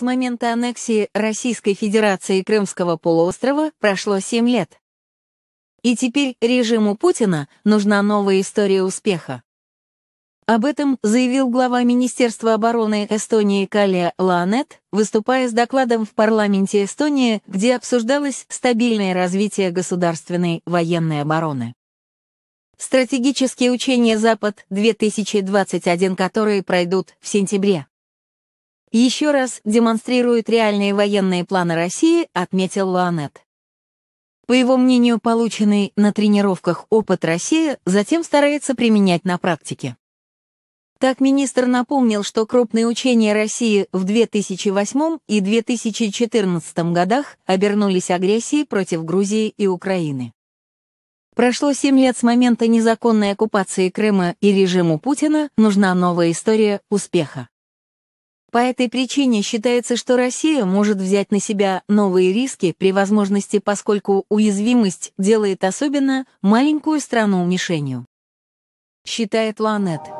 С момента аннексии Российской Федерации Крымского полуострова прошло 7 лет. И теперь режиму Путина нужна новая история успеха. Об этом заявил глава Министерства обороны Эстонии Калия Ланет, выступая с докладом в парламенте Эстонии, где обсуждалось стабильное развитие государственной военной обороны. Стратегические учения «Запад-2021», которые пройдут в сентябре еще раз демонстрирует реальные военные планы России, отметил Луанет. По его мнению, полученный на тренировках опыт Россия затем старается применять на практике. Так министр напомнил, что крупные учения России в 2008 и 2014 годах обернулись агрессией против Грузии и Украины. Прошло 7 лет с момента незаконной оккупации Крыма и режиму Путина, нужна новая история успеха. По этой причине считается, что Россия может взять на себя новые риски при возможности, поскольку уязвимость делает особенно маленькую страну мишенью. Считает Ланет.